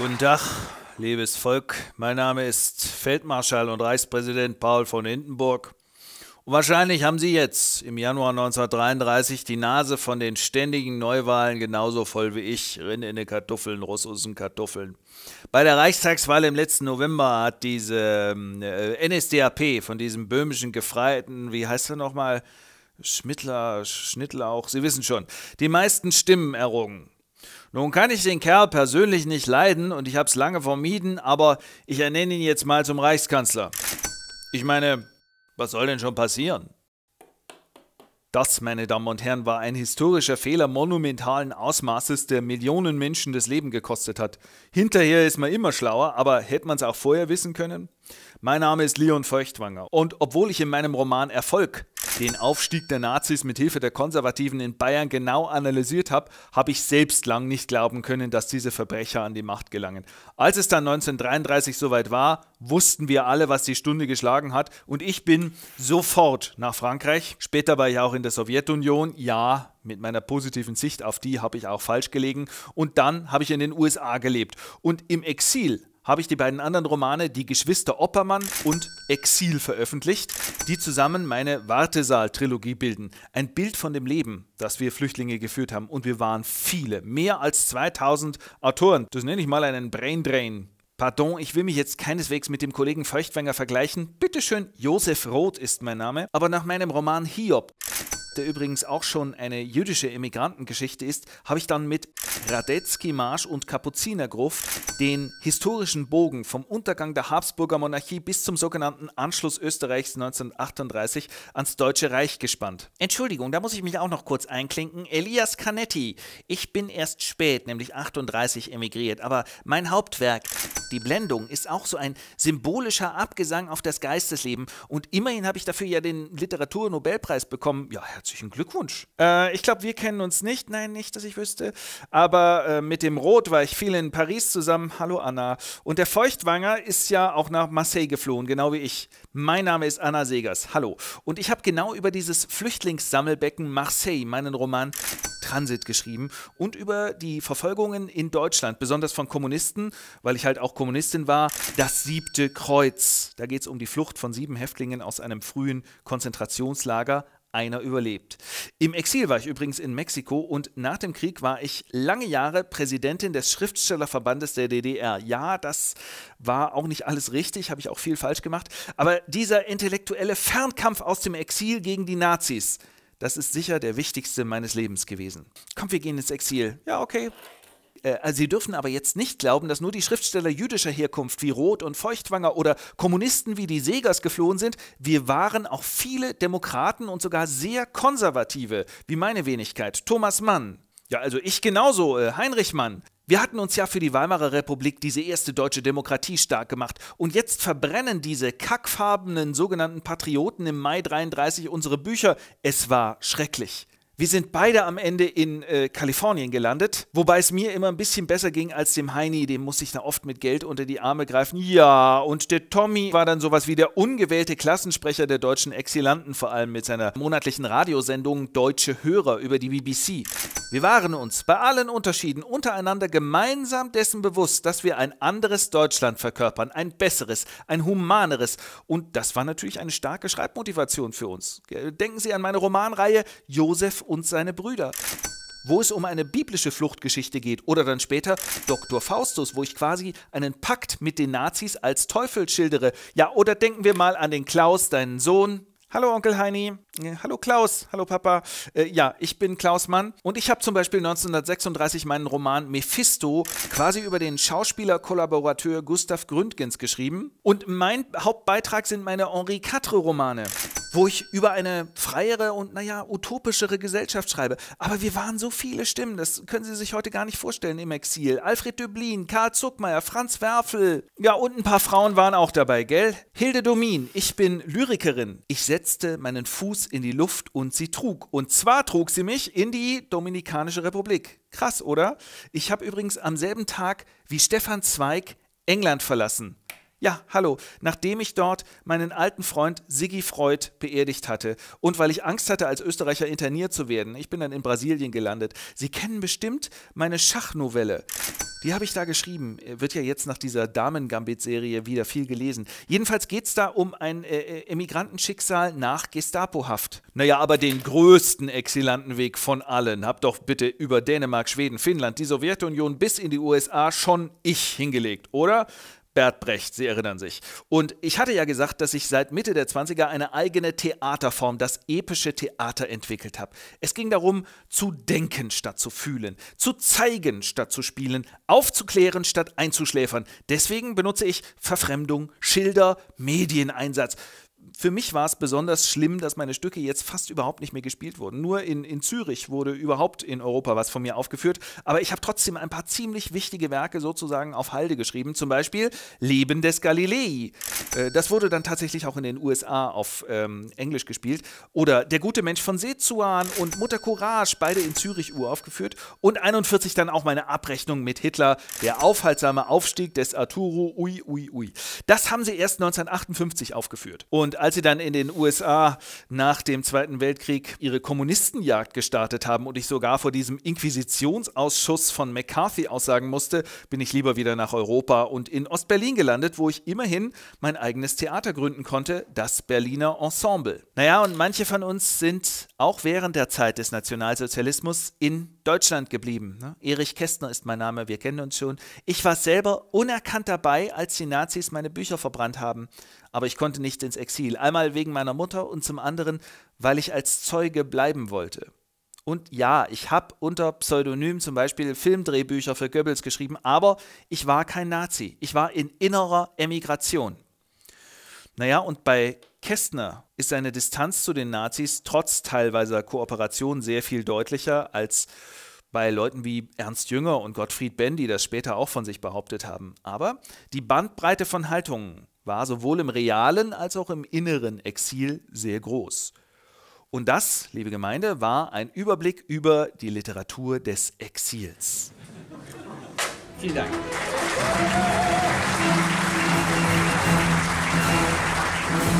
Guten Tag, liebes Volk. Mein Name ist Feldmarschall und Reichspräsident Paul von Hindenburg. Und wahrscheinlich haben Sie jetzt im Januar 1933 die Nase von den ständigen Neuwahlen genauso voll wie ich. Rinde in den Kartoffeln, Russen Kartoffeln. Bei der Reichstagswahl im letzten November hat diese ähm, äh, NSDAP von diesem böhmischen Gefreiten, wie heißt er nochmal? Schmittler, Schnittlauch, Sie wissen schon, die meisten Stimmen errungen. Nun kann ich den Kerl persönlich nicht leiden und ich habe es lange vermieden, aber ich ernenne ihn jetzt mal zum Reichskanzler. Ich meine, was soll denn schon passieren? Das, meine Damen und Herren, war ein historischer Fehler monumentalen Ausmaßes, der Millionen Menschen das Leben gekostet hat. Hinterher ist man immer schlauer, aber hätte man es auch vorher wissen können? Mein Name ist Leon Feuchtwanger und obwohl ich in meinem Roman Erfolg den Aufstieg der Nazis mit Hilfe der Konservativen in Bayern genau analysiert habe, habe ich selbst lang nicht glauben können, dass diese Verbrecher an die Macht gelangen. Als es dann 1933 soweit war, wussten wir alle, was die Stunde geschlagen hat und ich bin sofort nach Frankreich. Später war ich auch in der Sowjetunion. Ja, mit meiner positiven Sicht auf die habe ich auch falsch gelegen. Und dann habe ich in den USA gelebt. Und im Exil habe ich die beiden anderen Romane Die Geschwister Oppermann und Exil veröffentlicht, die zusammen meine Wartesaal-Trilogie bilden. Ein Bild von dem Leben, das wir Flüchtlinge geführt haben. Und wir waren viele, mehr als 2000 Autoren. Das nenne ich mal einen Braindrain. Pardon, ich will mich jetzt keineswegs mit dem Kollegen Feuchtwanger vergleichen. Bitteschön, Josef Roth ist mein Name, aber nach meinem Roman Hiob der übrigens auch schon eine jüdische Emigrantengeschichte ist, habe ich dann mit Radetzky-Marsch und Kapuzinergruft den historischen Bogen vom Untergang der Habsburger Monarchie bis zum sogenannten Anschluss Österreichs 1938 ans Deutsche Reich gespannt. Entschuldigung, da muss ich mich auch noch kurz einklinken. Elias Canetti. Ich bin erst spät, nämlich 38, emigriert, aber mein Hauptwerk, die Blendung, ist auch so ein symbolischer Abgesang auf das Geistesleben und immerhin habe ich dafür ja den Literaturnobelpreis bekommen. Ja, herzlichen Glückwunsch. Äh, ich glaube, wir kennen uns nicht. Nein, nicht, dass ich wüsste. Aber aber äh, mit dem Rot war ich viel in Paris zusammen. Hallo Anna. Und der Feuchtwanger ist ja auch nach Marseille geflohen, genau wie ich. Mein Name ist Anna Segers. Hallo. Und ich habe genau über dieses Flüchtlingssammelbecken Marseille meinen Roman Transit geschrieben und über die Verfolgungen in Deutschland, besonders von Kommunisten, weil ich halt auch Kommunistin war. Das siebte Kreuz. Da geht es um die Flucht von sieben Häftlingen aus einem frühen Konzentrationslager einer überlebt. Im Exil war ich übrigens in Mexiko und nach dem Krieg war ich lange Jahre Präsidentin des Schriftstellerverbandes der DDR. Ja, das war auch nicht alles richtig, habe ich auch viel falsch gemacht, aber dieser intellektuelle Fernkampf aus dem Exil gegen die Nazis, das ist sicher der wichtigste meines Lebens gewesen. Komm, wir gehen ins Exil. Ja, okay, äh, also Sie dürfen aber jetzt nicht glauben, dass nur die Schriftsteller jüdischer Herkunft wie Roth und Feuchtwanger oder Kommunisten wie die Segers geflohen sind. Wir waren auch viele Demokraten und sogar sehr konservative, wie meine Wenigkeit, Thomas Mann. Ja, also ich genauso, äh, Heinrich Mann. Wir hatten uns ja für die Weimarer Republik diese erste deutsche Demokratie stark gemacht und jetzt verbrennen diese kackfarbenen sogenannten Patrioten im Mai 33 unsere Bücher. Es war schrecklich. Wir sind beide am Ende in äh, Kalifornien gelandet, wobei es mir immer ein bisschen besser ging als dem Heini, dem muss ich da oft mit Geld unter die Arme greifen. Ja, und der Tommy war dann sowas wie der ungewählte Klassensprecher der deutschen Exilanten, vor allem mit seiner monatlichen Radiosendung Deutsche Hörer über die BBC. Wir waren uns bei allen Unterschieden untereinander gemeinsam dessen bewusst, dass wir ein anderes Deutschland verkörpern, ein besseres, ein humaneres. Und das war natürlich eine starke Schreibmotivation für uns. Denken Sie an meine Romanreihe Josef und seine Brüder wo es um eine biblische Fluchtgeschichte geht oder dann später Dr. Faustus, wo ich quasi einen Pakt mit den Nazis als Teufel schildere. Ja, oder denken wir mal an den Klaus, deinen Sohn, Hallo Onkel Heini, äh, hallo Klaus, hallo Papa. Äh, ja, ich bin Klaus Mann und ich habe zum Beispiel 1936 meinen Roman Mephisto quasi über den Schauspieler-Kollaborateur Gustav Gründgens geschrieben. Und mein Hauptbeitrag sind meine Henri Quatre-Romane, wo ich über eine freiere und, naja, utopischere Gesellschaft schreibe. Aber wir waren so viele Stimmen, das können Sie sich heute gar nicht vorstellen im Exil. Alfred Döblin, Karl Zuckmeier, Franz Werfel. Ja, und ein paar Frauen waren auch dabei, gell? Hilde Domin, ich bin Lyrikerin. Ich setze setzte meinen Fuß in die Luft und sie trug. Und zwar trug sie mich in die Dominikanische Republik. Krass, oder? Ich habe übrigens am selben Tag wie Stefan Zweig England verlassen. Ja, hallo. Nachdem ich dort meinen alten Freund Siggi Freud beerdigt hatte und weil ich Angst hatte, als Österreicher interniert zu werden, ich bin dann in Brasilien gelandet. Sie kennen bestimmt meine Schachnovelle. Die habe ich da geschrieben. Äh, wird ja jetzt nach dieser Damen-Gambit-Serie wieder viel gelesen. Jedenfalls geht es da um ein äh, äh Emigrantenschicksal nach Gestapohaft. Naja, aber den größten Exilantenweg von allen hab doch bitte über Dänemark, Schweden, Finnland, die Sowjetunion bis in die USA schon ich hingelegt, oder? Bert Brecht, Sie erinnern sich. Und ich hatte ja gesagt, dass ich seit Mitte der 20er eine eigene Theaterform, das epische Theater, entwickelt habe. Es ging darum, zu denken statt zu fühlen, zu zeigen statt zu spielen, aufzuklären statt einzuschläfern. Deswegen benutze ich Verfremdung, Schilder, Medieneinsatz. Für mich war es besonders schlimm, dass meine Stücke jetzt fast überhaupt nicht mehr gespielt wurden. Nur in, in Zürich wurde überhaupt in Europa was von mir aufgeführt. Aber ich habe trotzdem ein paar ziemlich wichtige Werke sozusagen auf Halde geschrieben. Zum Beispiel Leben des Galilei. Äh, das wurde dann tatsächlich auch in den USA auf ähm, Englisch gespielt. Oder Der gute Mensch von Sezuan und Mutter Courage, beide in Zürich uraufgeführt. Und 41 dann auch meine Abrechnung mit Hitler, der aufhaltsame Aufstieg des Arturo, ui, ui, ui. Das haben sie erst 1958 aufgeführt. Und als als sie dann in den USA nach dem Zweiten Weltkrieg ihre Kommunistenjagd gestartet haben und ich sogar vor diesem Inquisitionsausschuss von McCarthy aussagen musste, bin ich lieber wieder nach Europa und in Ostberlin gelandet, wo ich immerhin mein eigenes Theater gründen konnte, das Berliner Ensemble. Naja, und manche von uns sind auch während der Zeit des Nationalsozialismus in Deutschland geblieben. Ne? Erich Kästner ist mein Name, wir kennen uns schon. Ich war selber unerkannt dabei, als die Nazis meine Bücher verbrannt haben aber ich konnte nicht ins Exil. Einmal wegen meiner Mutter und zum anderen, weil ich als Zeuge bleiben wollte. Und ja, ich habe unter Pseudonym zum Beispiel Filmdrehbücher für Goebbels geschrieben, aber ich war kein Nazi. Ich war in innerer Emigration. Naja, und bei Kästner ist seine Distanz zu den Nazis trotz teilweiser Kooperation sehr viel deutlicher als bei Leuten wie Ernst Jünger und Gottfried Benn, die das später auch von sich behauptet haben. Aber die Bandbreite von Haltungen war sowohl im realen als auch im inneren Exil sehr groß. Und das, liebe Gemeinde, war ein Überblick über die Literatur des Exils. Vielen Dank. Applaus